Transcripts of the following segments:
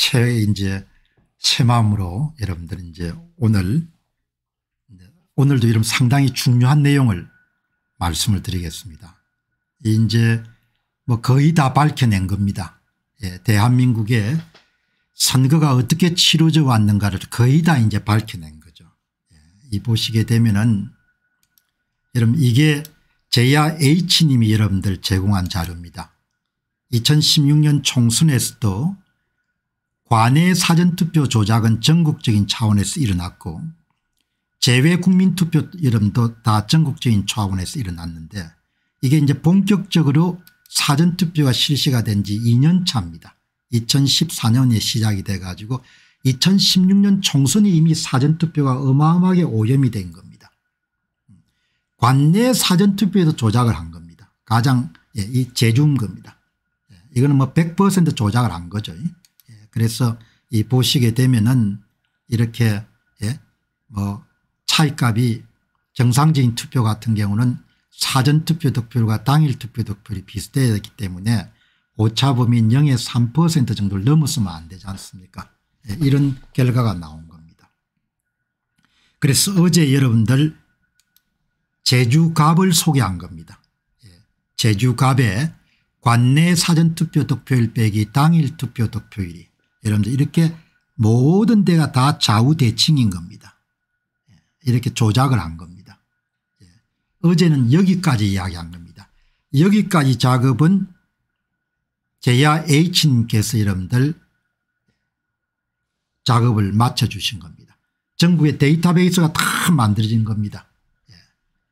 새 이제 새 마음으로 여러분들 이제 오늘 네, 오늘도 이런 상당히 중요한 내용을 말씀을 드리겠습니다. 이제 뭐 거의 다 밝혀낸 겁니다. 예, 대한민국의 선거가 어떻게 치러져 왔는가를 거의 다 이제 밝혀낸 거죠. 예, 이 보시게 되면은 여러분 이게 제야 H님이 여러분들 제공한 자료입니다. 2016년 총선에서도 관내 사전투표 조작은 전국적인 차원에서 일어났고 제외 국민투표 이름도 다 전국적인 차원에서 일어났는데 이게 이제 본격적으로 사전투표가 실시가 된 지 2년 차입니다. 2014년에 시작이 돼 가지고 2016년 총선이 이미 사전투표가 어마어마하게 오염이 된 겁니다. 관내 사전투표에도 조작을 한 겁니다. 가장 예, 이 재주인 겁니다. 예, 이거는 뭐 100% 조작을 한 거죠. 예. 그래서 이 보시게 되면은 이렇게 예? 뭐 차이값이 정상적인 투표 같은 경우는 사전투표 득표율과 당일 투표 득표율이 비슷해졌기 때문에 오차범위 0에 3% 정도를 넘었으면 안 되지 않습니까 예, 이런 결과가 나온 겁니다. 그래서 어제 여러분들 제주갑을 소개한 겁니다. 예, 제주갑에 관내 사전투표 득표율 빼기 당일 투표 득표율이 여러분들 이렇게 모든 데가 다 좌우대칭인 겁니다. 예, 이렇게 조작을 한 겁니다. 예, 어제는 여기까지 이야기한 겁니다. 여기까지 작업은 제야 H님께서 여러분들 작업을 맞춰주신 겁니다. 전국의 데이터베이스가 다 만들어진 겁니다. 예,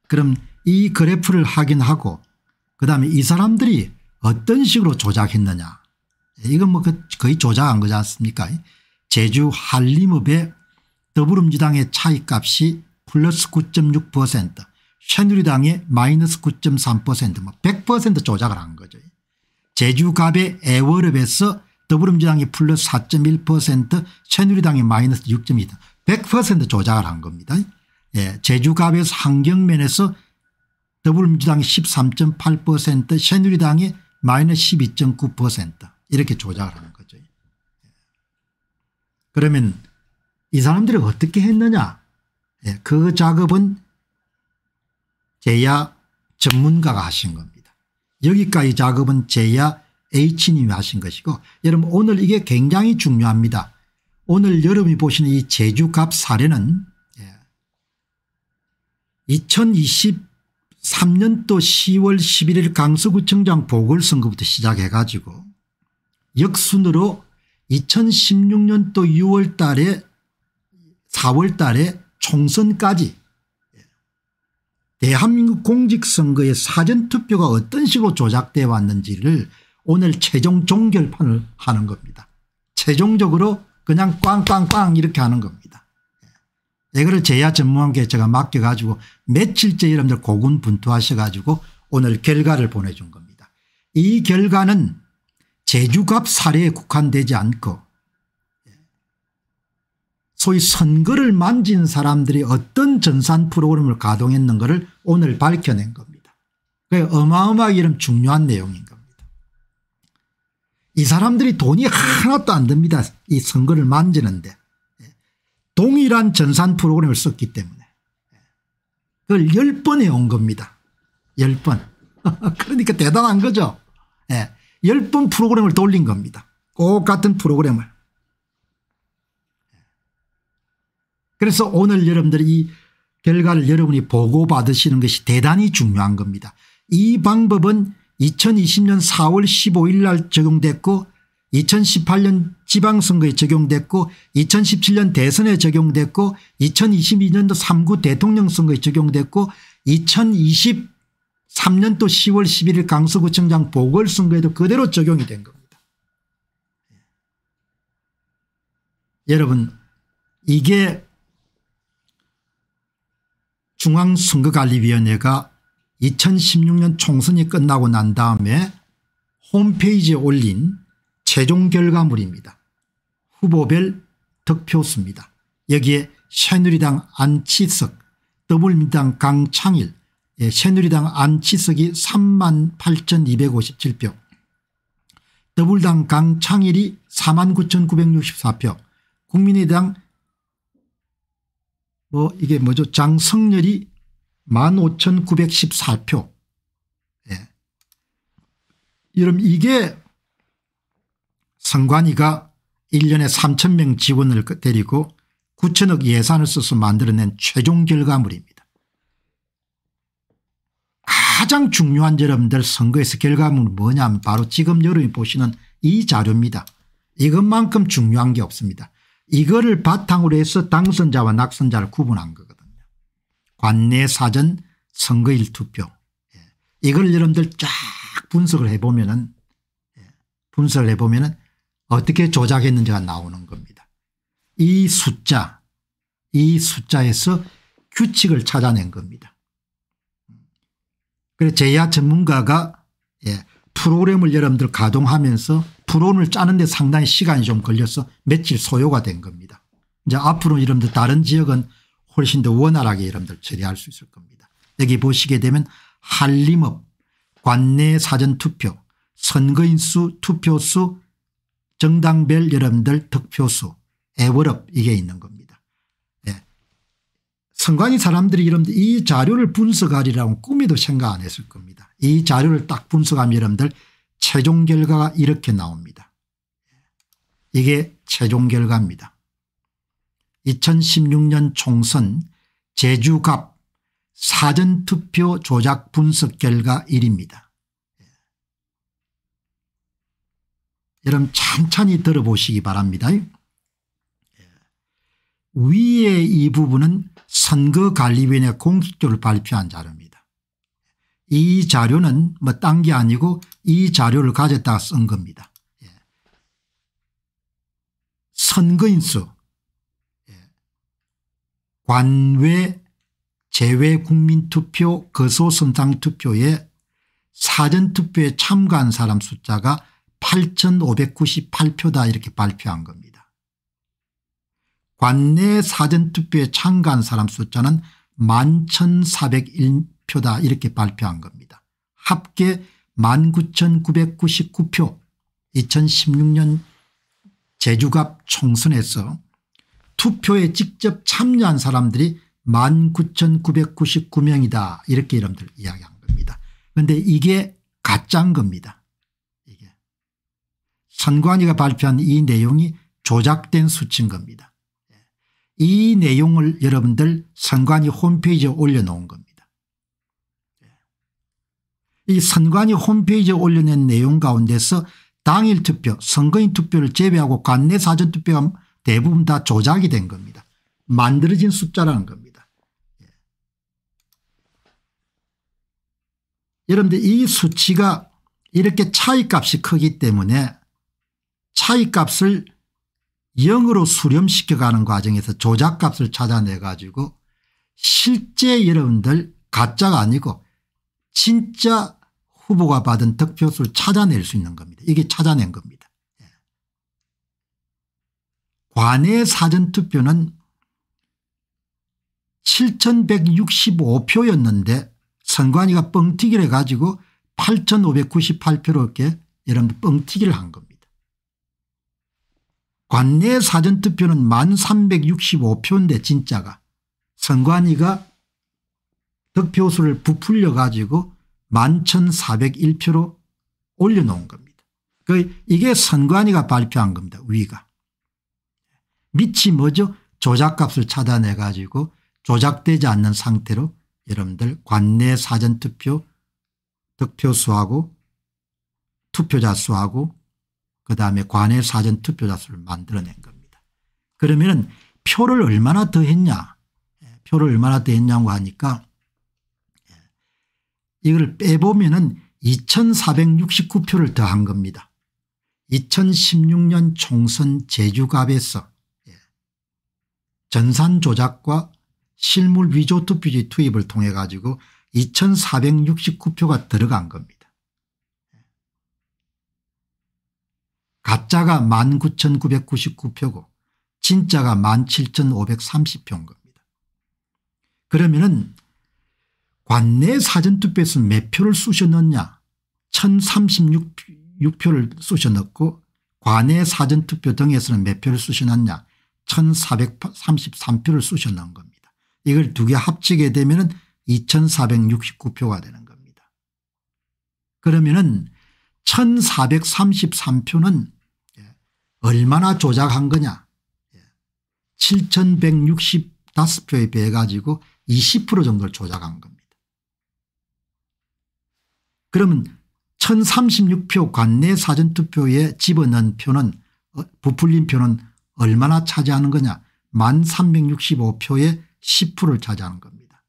그럼 이 그래프를 확인하고 그 다음에 이 사람들이 어떤 식으로 조작했느냐 이건 뭐 그 거의 조작한 거지 않습니까 제주 한림읍의 더불어민주당의 차이값이 플러스 9.6% 새누리당의 마이너스 9.3%뭐100% 조작을 한 거죠. 제주갑의 애월읍에서 더불어민주당이 플러스 4.1% 새누리당이 마이너스 6.2% 100% 조작을 한 겁니다. 예, 제주갑에서 한경면에서 더불어민주당이 13.8% 새누리당이 마이너스 12.9% 이렇게 조작하는 을 거죠. 그러면 이 사람들이 어떻게 했느냐 예, 그 작업은 제야 전문가가 하신 겁니다. 여기까지 작업은 제야 H님이 하신 것이고 여러분 오늘 이게 굉장히 중요합니다. 오늘 여러분이 보시는 이 제주갑 사례는 2023년도 10월 11일 강서구청장 보궐선거부터 시작해가지고 역순으로 2016년도 6월 달에 4월 달에 총선까지 대한민국 공직선거의 사전투표가 어떤 식으로 조작되어 왔는지를 오늘 최종 종결판을 하는 겁니다. 최종적으로 그냥 꽝꽝꽝 이렇게 하는 겁니다. 예. 이거를 제야 전문한게 제가 맡겨가지고 며칠째 여러분들 고군분투하셔가지고 오늘 결과를 보내준 겁니다. 이 결과는 제주갑 사례에 국한되지 않고 소위 선거를 만진 사람들이 어떤 전산 프로그램을 가동했는가를 오늘 밝혀낸 겁니다. 어마어마하게 이런 중요한 내용인 겁니다. 이 사람들이 돈이 하나도 안 듭니다. 이 선거를 만지는데. 동일한 전산 프로그램을 썼기 때문에. 그걸 10번 해온 겁니다. 10번. 그러니까 대단한 거죠. 예. 열번 프로그램을 돌린 겁니다. 꼭 같은 프로그램을. 그래서 오늘 여러분들이 이 결과를 여러분이 보고받으시는 것이 대단히 중요한 겁니다. 이 방법은 2020년 4월 15일 날 적용됐고 2018년 지방선거에 적용됐고 2017년 대선에 적용됐고 2022년도 3구 대통령 선거에 적용됐고 2020 3년도 10월 11일 강서구청장 보궐선거에도 그대로 적용이 된 겁니다. 예. 여러분 이게 중앙선거관리위원회가 2016년 총선이 끝나고 난 다음에 홈페이지에 올린 최종 결과물입니다. 후보별 득표수입니다. 여기에 새누리당 안치석, 더불민당 강창일, 예, 새누리당 안치석이 3만 8,257표 더불당 강창일이 4만 9,964표 국민의당 뭐 이게 뭐죠 장성렬이 1만 5,914표 예. 여러분 이게 선관위가 1년에 3 0명 직원을 그- 데리고 9천억 예산을 써서 만들어낸 최종 결과물입니다. 가장 중요한 여러분들 선거에서 결과물은 뭐냐면 바로 지금 여러분이 보시는 이 자료입니다. 이것만큼 중요한 게 없습니다. 이거를 바탕으로 해서 당선자와 낙선자를 구분한 거거든요. 관내 사전 선거일 투표. 예. 이걸 여러분들 쫙 분석을 해보면은 예. 분석을 해보면은 어떻게 조작했는지가 나오는 겁니다. 이 숫자, 이 숫자에서 규칙을 찾아낸 겁니다. 그래서 제야 전문가가 예, 프로그램을 여러분들 가동하면서 프로그램을 짜는데 상당히 시간이 좀 걸려서 며칠 소요가 된 겁니다. 이제 앞으로 여러분들 다른 지역은 훨씬 더 원활하게 여러분들 처리할 수 있을 겁니다. 여기 보시게 되면 한림업, 관내 사전투표, 선거인 수, 투표수, 정당별 여러분들 득표수, 애월업 이게 있는 겁니다. 선관위 사람들이 여러분들 이 자료를 분석하리라고 꿈에도 생각 안 했을 겁니다. 이 자료를 딱 분석하면 여러분들 최종 결과가 이렇게 나옵니다. 이게 최종 결과입니다. 2016년 총선 제주갑 사전투표 조작 분석 결과 1입니다. 여러분 찬찬히 들어보시기 바랍니다. 위에이 부분은 선거관리위원회 공식적으로 발표한 자료입니다. 이 자료는 뭐 딴 게 아니고 이 자료를 가졌다가 쓴 겁니다. 예. 선거인수 예. 관외 제외 국민투표 거소선상투표에 사전투표에 참가한 사람 숫자가 8,598표다 이렇게 발표한 겁니다. 관내 사전투표에 참가한 사람 숫자는 11,401표다 이렇게 발표한 겁니다. 합계 19,999표 2016년 제주갑 총선에서 투표에 직접 참여한 사람들이 19,999명이다 이렇게 여러분들 이야기한 겁니다. 그런데 이게 가짜인 겁니다. 이게 선관위가 발표한 이 내용이 조작된 수치인 겁니다. 이 내용을 여러분들 선관위 홈페이지에 올려놓은 겁니다. 예. 이 선관위 홈페이지에 올려낸 내용 가운데서 당일 투표 선거인 투표를 제외하고 관내 사전투표가 대부분 다 조작이 된 겁니다. 만들어진 숫자라는 겁니다. 예. 여러분들 이 수치가 이렇게 차이값이 크기 때문에 차이값을 영으로 수렴시켜가는 과정에서 조작값을 찾아내 가지고 실제 여러분들 가짜가 아니고 진짜 후보가 받은 득표수를 찾아낼 수 있는 겁니다. 이게 찾아낸 겁니다. 예. 관내 사전투표는 7165표였는데 선관위가 뻥튀기를 해가지고 8598표로 이렇게 여러분들 뻥튀기를 한 겁니다. 관내 사전투표는 1365표인데 진짜가 선관위가 득표수를 부풀려 가지고 11,401표로 올려놓은 겁니다. 그 이게 선관위가 발표한 겁니다. 위가. 밑이 뭐죠? 조작값을 차단해 가지고 조작되지 않는 상태로 여러분들 관내 사전투표 득표수하고 투표자 수하고 그다음에 관외 사전 투표자 수를 만들어낸 겁니다. 그러면은 표를 얼마나 더 했냐 예, 표를 얼마나 더 했냐고 하니까 예, 이걸 빼보면은 2469표를 더한 겁니다. 2016년 총선 제주갑에서 예, 전산 조작과 실물 위조 투표지 투입을 통해 가지고 2469표가 들어간 겁니다. 가짜가 19,999표고 진짜가 17,530표인 겁니다. 그러면은 관내 사전투표에서 몇 표를 쑤셔 넣냐 1036표를 쑤셔 넣고 관내 사전투표 등에서는 몇 표를 쑤셔 넣냐 1433표를 쑤셔 넣은 겁니다. 이걸 두 개 합치게 되면 2469표가 되는 겁니다. 그러면 은 1433표는 얼마나 조작한 거냐 7165표에 예. 비해 가지고 20% 정도를 조작한 겁니다. 그러면 1036표 관내 사전투표에 집어넣은 표는 어, 부풀린 표는 얼마나 차지하는 거냐 1365표의 10%를 차지하는 겁니다.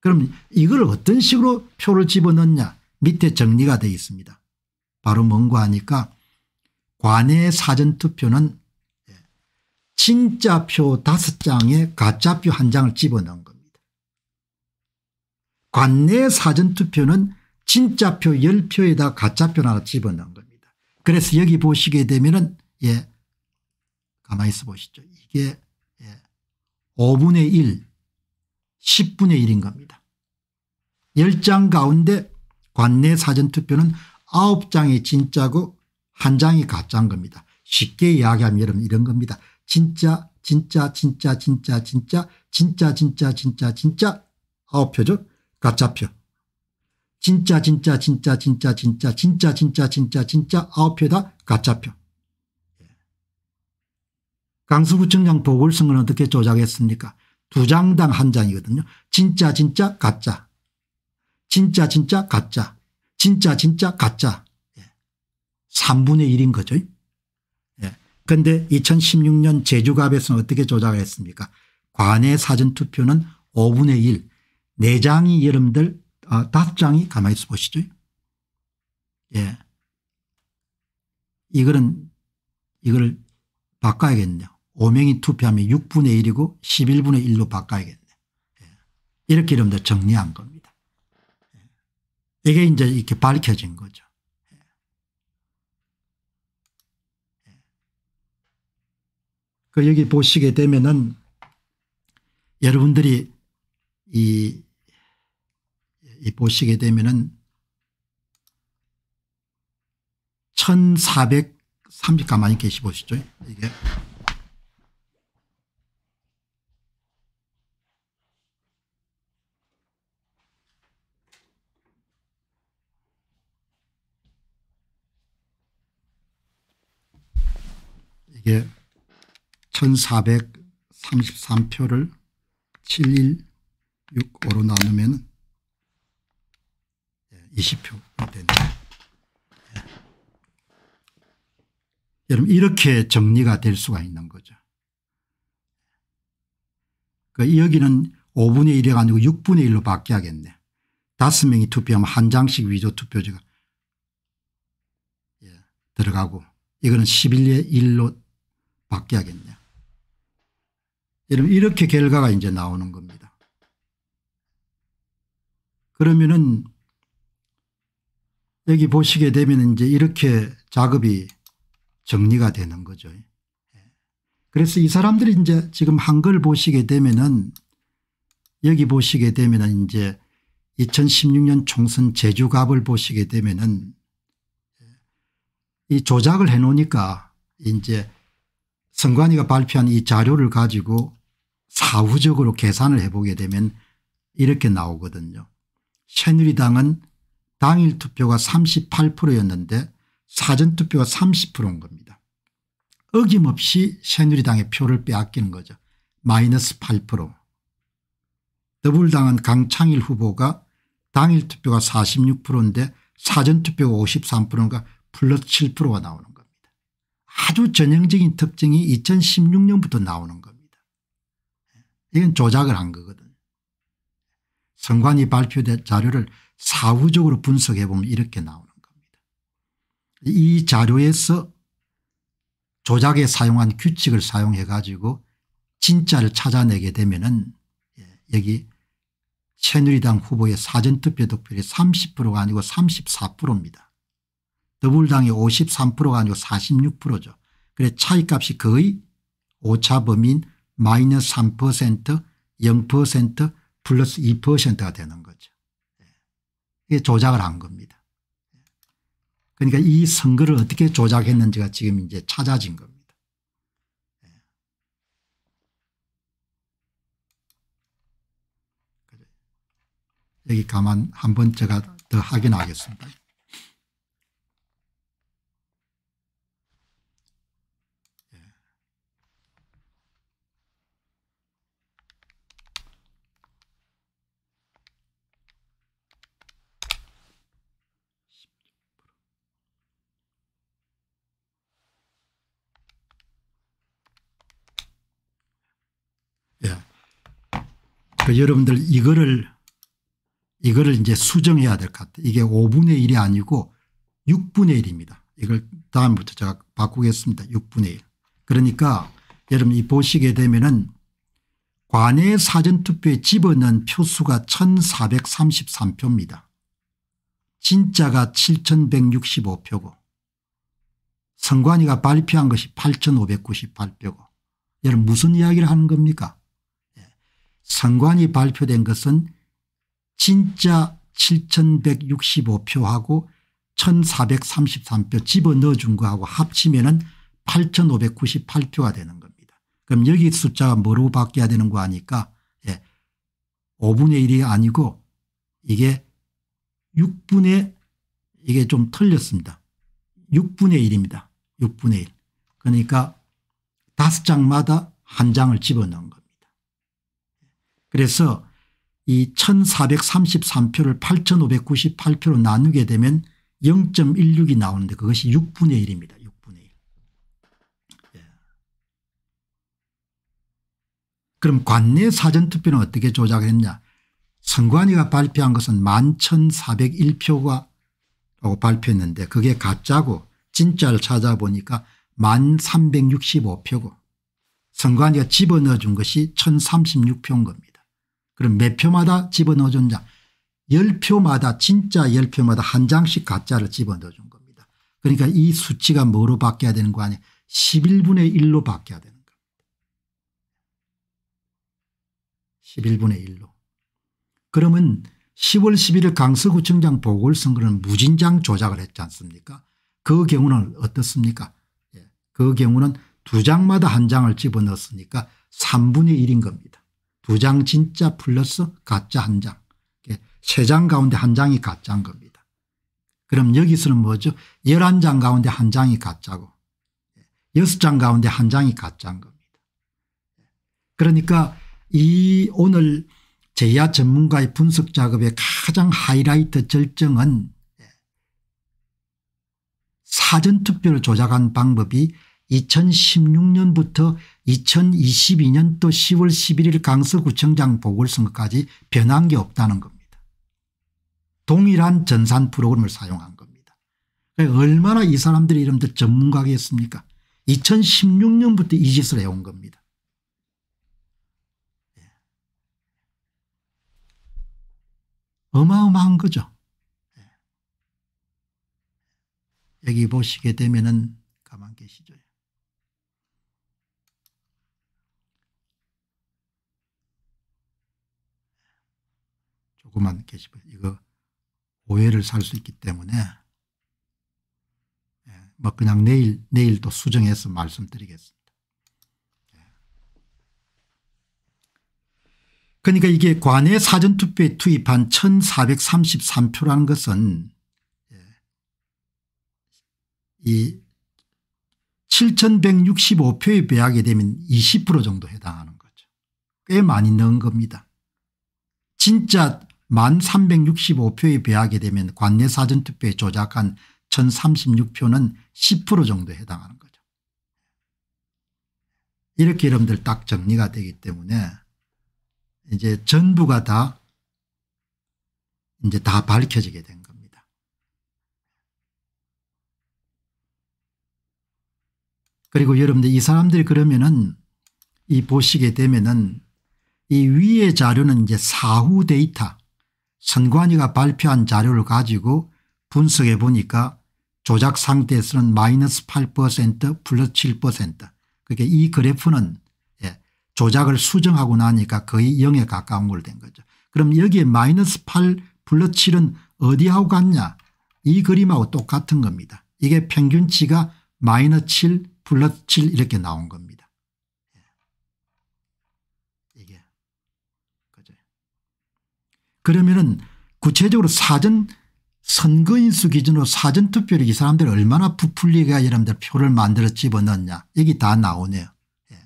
그럼 이걸 어떤 식으로 표를 집어넣냐 밑에 정리가 되어 있습니다. 바로 뭔가 하니까 관외 사전투표는 진짜표 5장에 가짜표 1장을 집어넣은 겁니다. 관내 사전투표는 진짜표 10표에다 가짜표 하나 집어넣은 겁니다. 그래서 여기 보시게 되면은 예 가만히 있어 보시죠. 이게 예, 5분의 1 10분의 1인 겁니다. 10장 가운데 관내 사전투표는 9장이 진짜고 한 장이 가짜인 겁니다. 쉽게 이야기하면 여러분 이런 겁니다. 진짜 진짜 진짜 진짜 진짜 진짜 진짜 진짜 진짜 아홉 표죠. 가짜표. 진짜 진짜 진짜 진짜 진짜 진짜 진짜 진짜 진짜 아홉 표다 가짜표. 강서구청장 보궐선거는 어떻게 조작했습니까? 두 장당 한 장이거든요. 진짜 진짜 가짜. 진짜 진짜 가짜. 진짜 진짜 가짜. 3분의 1인 거죠. 그런데 예. 2016년 제주갑에서는 어떻게 조작했습니까 관외 사전투표는 5분의 1 4장이 여러들 아, 어, 5장이 가만히 있어 보시죠. 예. 이거는 이걸 바꿔야겠네요. 5명이 투표하면 6분의 1이고 11분의 1로 바꿔야겠네요. 예. 이렇게 여러분들 정리한 겁니다. 예. 이게 이제 이렇게 밝혀진 거죠. 그 여기 보시게 되면은 여러분들이 이, 이 보시게 되면은 1430 가만히 계시 보시죠. 이게 也。Yeah. 1433표를 7 1 6 5로 나누면 20표 됩니다. 예. 여러분 이렇게 정리가 될 수가 있는 거죠. 그 여기는 5분의 1이 아니고 6분의 1로 바뀌어야겠네. 다 명이 투표하면 한 장씩 위조 투표제가 예, 들어가고 이거는 11의 1로 바뀌어야겠네. 여러분 이렇게 결과가 이제 나오는 겁니다. 그러면은 여기 보시게 되면 이제 이렇게 작업이 정리가 되는 거죠. 예. 그래서 이 사람들이 이제 지금 한글 보시게 되면은 여기 보시게 되면은 이제 2016년 총선 제주갑을 보시게 되면은 예, 이 조작을 해놓으니까 이제 선관위가 발표한 이 자료를 가지고 사후적으로 계산을 해보게 되면 이렇게 나오거든요. 새누리당은 당일 투표가 38%였는데 사전투표가 30%인 겁니다. 어김없이 새누리당의 표를 빼앗기는 거죠. 마이너스 8%. 더불당은 강창일 후보가 당일 투표가 46%인데 사전투표가 53%가 플러스 7%가 나오는 겁니다. 아주 전형적인 특징이 2016년부터 나오는 겁니다. 이건 조작을 한 거거든요. 선관위 발표된 자료를 사후적으로 분석해 보면 이렇게 나오는 겁니다. 이 자료에서 조작에 사용한 규칙을 사용해 가지고 진짜를 찾아내게 되면은 예, 여기 새누리당 후보의 사전투표 득표율이 30%가 아니고 34%입니다. 더불당이 53%가 아니고 46%죠. 그래 차이값이 거의 오차범인 마이너스 3% 0% 플러스 2%가 되는 거죠. 예. 이게 조작을 한 겁니다. 예. 그러니까 이 선거를 어떻게 조작했는지가 지금 이제 찾아진 겁니다. 예. 여기 가만 한 번 제가 더 확인하겠습니다. 그 여러분들 이거를 이거를 이제 수정해야 될 것 같아요. 이게 5분의 1이 아니고 6분의 1입니다. 이걸 다음부터 제가 바꾸겠습니다. 6분의 1. 그러니까 여러분 이 보시게 되면은 관내 사전투표에 집어넣은 표수가 1433표입니다. 진짜가 7165표고 선관위가 발표한 것이 8598표고 여러분 무슨 이야기를 하는 겁니까 상관이 발표된 것은 진짜 7165표하고 1433표 집어넣어준 거하고 합치면 은8598표가 되는 겁니다. 그럼 여기 숫자가 뭐로 바뀌어야 되는 거 아니까 예. 5분의 1이 아니고 이게 6분의 이게 좀 틀렸습니다. 6분의 1입니다. 6분의 1. 그러니까 다 장마다 한 장을 집어넣은 거. 그래서 이 1433표를 8598표로 나누게 되면 0.16이 나오는데 그것이 6분의 1입니다. 6분의 1. 예. 그럼 관내 사전투표는 어떻게 조작했냐 선관위가 발표한 것은 11,401표가 라고 발표했는데 그게 가짜고 진짜를 찾아보니까 1,365표고 선관위가 집어넣어 준 것이 1,036표인 겁니다. 그럼 몇 표마다 집어넣어줬냐 10표마다 진짜 10표마다 한 장씩 가짜를 집어넣어준 겁니다. 그러니까 이 수치가 뭐로 바뀌어야 되는 거 아니에요. 11분의 1로 바뀌어야 되는 겁니다. 11분의 1로. 그러면 10월 11일 강서구청장 보궐선거는 무진장 조작을 했지 않습니까 그 경우는 어떻습니까 예, 그 경우는 두 장마다 한 장을 집어넣었으니까 3분의 1인 겁니다. 두장 진짜 플러스 가짜 한 장. 세 장 가운데 한 장이 가짜인 겁니다. 그럼 여기서는 뭐죠? 11장 가운데 한 장이 가짜고 6장 가운데 한 장이 가짜인 겁니다. 그러니까 이 오늘 제야 전문가의 분석 작업의 가장 하이라이트 절정은 사전투표를 조작한 방법이 2016년부터 2022년도 10월 11일 강서구청장 보궐선거까지 변한 게 없다는 겁니다. 동일한 전산 프로그램을 사용한 겁니다. 그러니까 얼마나 이 사람들이 이름들 전문가겠습니까 2016년부터 이 짓을 해온 겁니다. 예. 어마어마한 거죠. 예. 여기 보시게 되면 은 가만 계시죠. 19만 게시물 이거 오해를 살 수 있기 때문에 예, 뭐 그냥 내일 내일 또 수정해서 말씀드리겠습니다. 예. 그러니까 이게 관외 사전투표에 투입한 1433표라는 것은 예, 이 7165표에 배하게 되면 20% 정도 해당하는 거죠. 꽤 많이 넣은 겁니다. 진짜 만 365표에 비하게 되면 관내 사전투표에 조작한 1036표는 10% 정도에 해당하는 거죠. 이렇게 여러분들 딱 정리가 되기 때문에 이제 전부가 다 이제 다 밝혀지게 된 겁니다. 그리고 여러분들 이 사람들이 그러면은 이 보시게 되면은 이 위의 자료는 이제 사후 데이터 선관위가 발표한 자료를 가지고 분석해 보니까 조작 상태에서는 마이너스 8% 플러스 7% 그게 그러니까 이 그래프는 예, 조작을 수정하고 나니까 거의 0에 가까운 걸 된 거죠. 그럼 여기에 마이너스 8 플러스 7은 어디하고 같냐 이 그림하고 똑같은 겁니다. 이게 평균치가 마이너스 7 플러스 7 이렇게 나온 겁니다. 그러면은 구체적으로 사전 선거인수 기준으로 사전투표를 이 사람들 얼마나 부풀리가 여러분들 표를 만들어 집어넣냐 여기 다 나오네요. 예.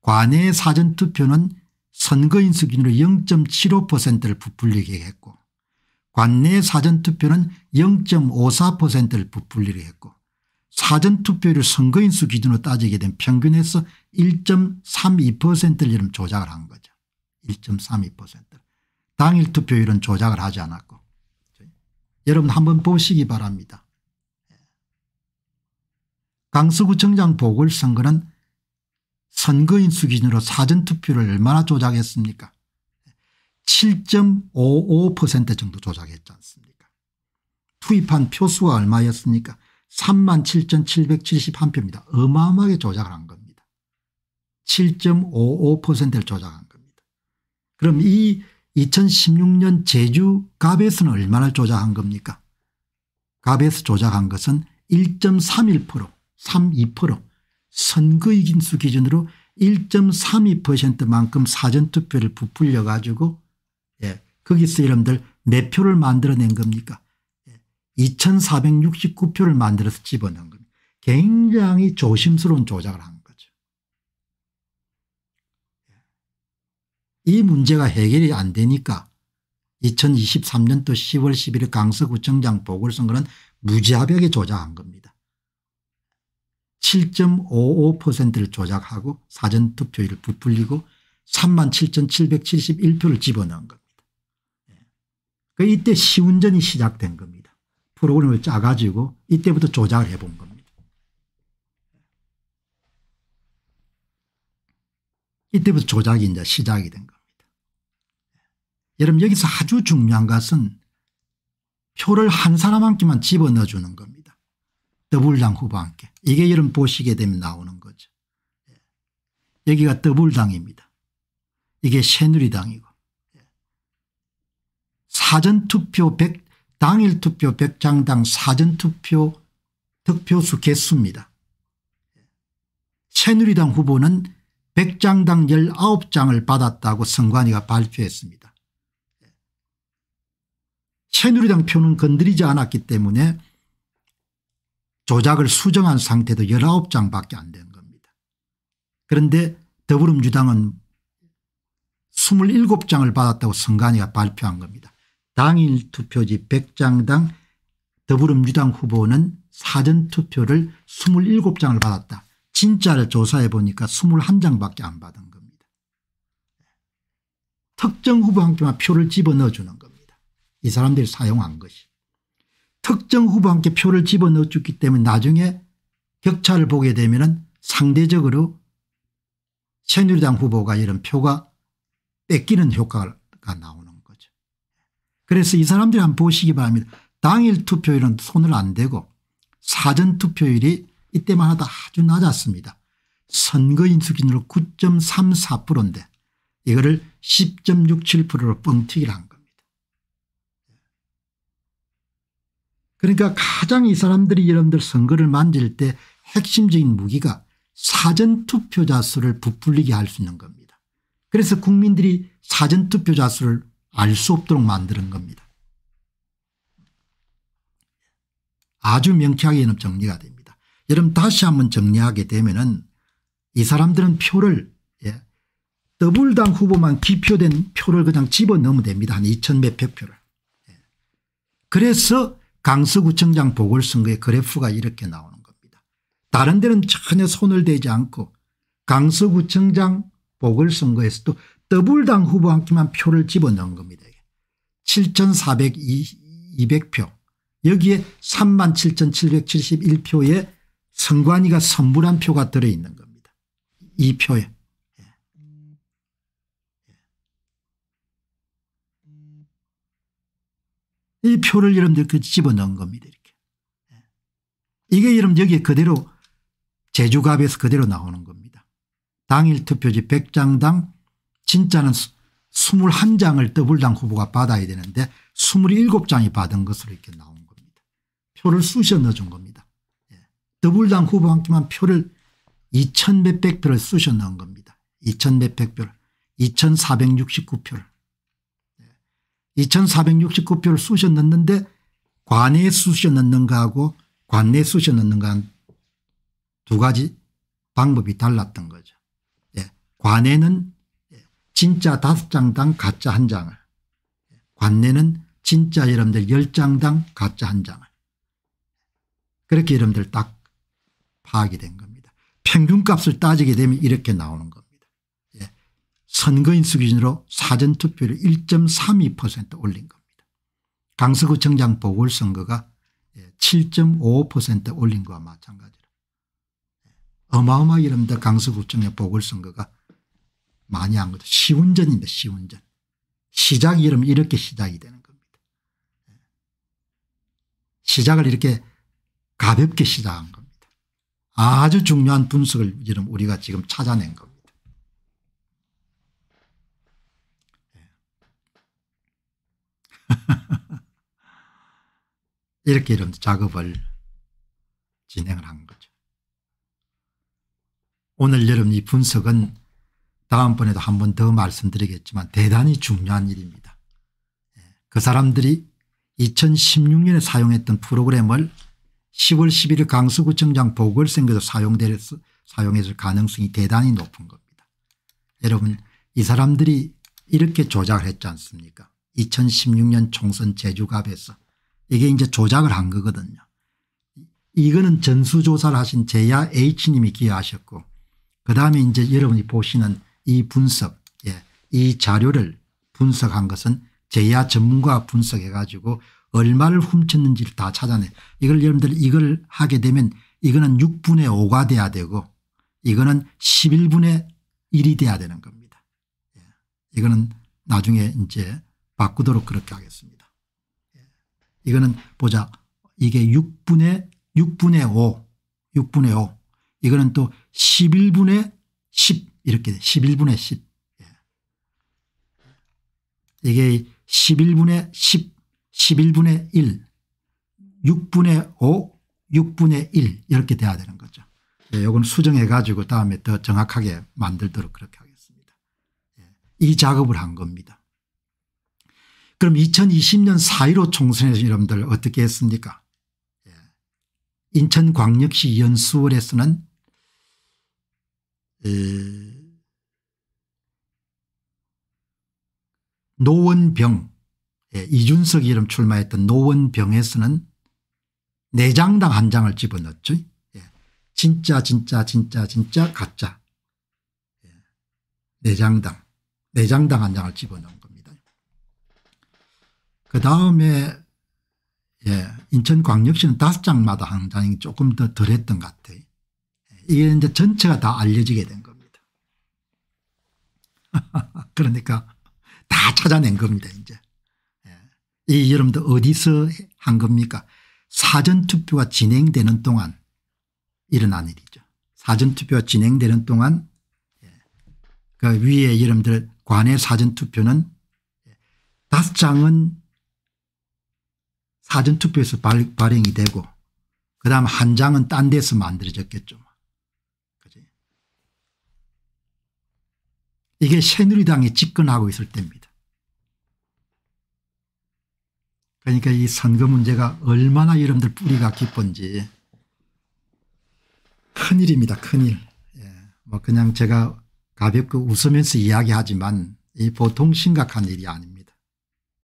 관외 사전투표는 선거인수 기준으로 0.75%를 부풀리게 했고 관내 사전투표는 0.54%를 부풀리게 했고 사전투표를 선거인수 기준으로 따지게 된 평균에서 1.32%를 조작을 한 거죠. 1.32%. 당일 투표율은 조작을 하지 않았고 여러분 한번 보시기 바랍니다. 강서구청장 보궐선거는 선거인 수 기준으로 사전투표를 얼마나 조작했습니까 7.55% 정도 조작했지 않습니까 투입한 표수가 얼마였습니까 37,771표입니다. 어마어마하게 조작을 한 겁니다. 7.55%를 조작한 겁니다. 그럼 이 2016년 제주 갑에서는 얼마나 조작한 겁니까 가베스 조작한 것은 1.31% 32% 선거이긴수 기준으로 1.32%만큼 사전투표를 부풀려 가지고 예, 거기서 여러분들 몇 표를 만들어낸 겁니까 2469표를 예, 만들어서 집어넣은 겁니다. 굉장히 조심스러운 조작을 한 겁니다. 이 문제가 해결이 안 되니까 2023년도 10월 11일 강서구청장 보궐선거는 무지비하게 조작한 겁니다. 7.55%를 조작하고 사전투표율을 부풀리고 37,771표를 집어넣은 겁니다. 예. 그 이때 시운전이 시작된 겁니다. 프로그램을 짜가지고 이때부터 조작을 해본 겁니다. 이때부터 조작이 이제 시작이 된 겁니다. 여러분 여기서 아주 중요한 것은 표를 한 사람 한께만 집어넣어주는 겁니다. 더불당 후보 함께. 이게 여러분 보시게 되면 나오는 거죠. 예. 여기가 더불당입니다. 이게 새누리당이고 예. 사전투표 100 당일투표 100장당 사전투표 득표수 개수입니다. 예. 새누리당 후보는 100장당 19장을 받았다고 선관위가 발표했습니다. 새누리당 표는 건드리지 않았기 때문에 조작을 수정한 상태도 19장밖에 안 된 겁니다. 그런데 더불어민주당은 27장을 받았다고 선관위가 발표한 겁니다. 당일 투표지 100장당 더불어민주당 후보는 사전투표를 27장을 받았다. 진짜를 조사해 보니까 21장밖에 안 받은 겁니다. 특정 후보 한 표만 표를 집어넣어주는 겁니다. 이 사람들이 사용한 것이 특정 후보한테 표를 집어넣어줬기 때문에 나중에 격차를 보게 되면 상대적으로 새누리당 후보가 이런 표가 뺏기는 효과가 나오는 거죠. 그래서 이 사람들이 한번 보시기 바랍니다. 당일 투표율은 손을 안 대고 사전 투표율이 이때만 하다 아주 낮았습니다. 선거인 수준으로 9.34%인데 이거를 10.67%로 뻥튀기를 한 그러니까 가장 이 사람들이 여러분들 선거를 만질 때 핵심적인 무기가 사전투표자 수를 부풀리게 할 수 있는 겁니다. 그래서 국민들이 사전투표자 수를 알 수 없도록 만드는 겁니다. 아주 명쾌하게 정리가 됩니다. 여러분 다시 한번 정리하게 되면 은이 사람들은 표를 예, 더블당 후보만 기표된 표를 그냥 집어넣으면 됩니다. 한 2천 몇백 표를. 예. 그래서 강서구청장 보궐선거의 그래프가 이렇게 나오는 겁니다. 다른 데는 전혀 손을 대지 않고 강서구청장 보궐선거에서도 더블당 후보 한 끼만 표를 집어넣은 겁니다. 7,402표 여기에 37,771표에 선관위가 선불한 표가 들어있는 겁니다. 이 표에 이 표를 여러분들 그 집어넣은 겁니다. 이렇게. 예. 이게 여러분 여기에 그대로 제주갑에서 그대로 나오는 겁니다. 당일 투표지 100장당 진짜는 21장을 더블당 후보가 받아야 되는데 27장이 받은 것으로 이렇게 나온 겁니다. 표를 쑤셔 넣어준 겁니다. 예. 더블당 후보 한 끼만 표를 2천 몇백 표를 쑤셔 넣은 겁니다. 2천 몇백 표를 2469표를 2469표를 쑤셔 넣는데 관에 쑤셔 넣는가 하고 관내 쑤셔 넣는가 두 가지 방법이 달랐던 거죠. 예. 관에는 진짜 다섯 장당 가짜 한 장을 관내는 진짜 여러분들 열 장당 가짜 한 장을 그렇게 여러분들 딱 파악이 된 겁니다. 평균값을 따지게 되면 이렇게 나오는 겁니다. 선거인수 기준으로 사전투표를 1.32% 올린 겁니다. 강서구청장 보궐선거가 7.55% 예, 올린 것과 마찬가지로 예, 어마어마하게 이릅다 강서구청의 보궐선거가 많이 한 거죠. 시운전인데 시운전. 시작이 이 이렇게 시작이 되는 겁니다. 예. 시작을 이렇게 가볍게 시작한 겁니다. 아주 중요한 분석을 이름 우리가 지금 찾아낸 겁니다. 이렇게 이런 작업을 진행을 한 거죠. 오늘 여러분 이 분석은 다음번에도 한 번 더 말씀드리겠지만 대단히 중요한 일입니다. 예, 그 사람들이 2016년에 사용했던 프로그램을 10월 11일 강서구청장 보궐선거에서 사용돼서 사용했을 가능성이 대단히 높은 겁니다. 여러분 이 사람들이 이렇게 조작을 했지 않습니까 2016년 총선 제주갑에서 이게 이제 조작을 한 거거든요. 이거는 전수조사를 하신 제야 H님이 기여하셨고 그다음에 이제 여러분이 보시는 이 분석 예, 이 자료를 분석한 것은 제야 전문가 분석해 가지고 얼마를 훔쳤는지를 다 찾아내 이걸 여러분들 이걸 하게 되면 이거는 6분의 5가 돼야 되고 이거는 11분의 1이 돼야 되는 겁니다. 예. 이거는 나중에 이제 바꾸도록 그렇게 하겠습니다. 예. 이거는 보자. 이게 6분의 6분의 5 6분의 5 이거는 또 11분의 10 이렇게 11분의 10 예. 이게 11분의 10 11분의 1 6분의 5 6분의 1 이렇게 돼야 되는 거죠. 예, 요건 수정해 가지고 다음에 더 정확하게 만들도록 그렇게 하겠습니다. 예, 이 작업을 한 겁니다. 그럼 2020년 4.15 총선에서 여러분들 어떻게 했습니까 예. 인천광역시 연수원에서는 노원병 예, 이준석 이름 출마했던 노원병에서는 4장당 한 장을 집어넣었죠 예. 진짜 진짜 진짜 진짜 가짜 4장당 4장당 한 장을 집어넣은 그다음에 예, 인천광역시는 다섯 장마다 한 장이 조금 더 덜했던 것 같아요. 이게 이제 전체가 다 알려지게 된 겁니다. 그러니까 다 찾아낸 겁니다 이제. 예. 이 여러분들 어디서 한 겁니까 사전투표가 진행되는 동안 일어난 일이죠. 사전투표가 진행되는 동안 예. 그 위에 여러분들 관외 사전투표는 예, 다섯 장은 사전투표에서 발, 행이 되고 그 다음 한 장은 딴 데서 만들어졌겠죠. 그지? 이게 새누리당이 집권하고 있을 때입니다. 그러니까 이 선거 문제가 얼마나 여러분들 뿌리가 깊은지 큰일입니다. 큰일. 예. 뭐 그냥 제가 가볍게 웃으면서 이야기하지만 이 보통 심각한 일이 아닙니다.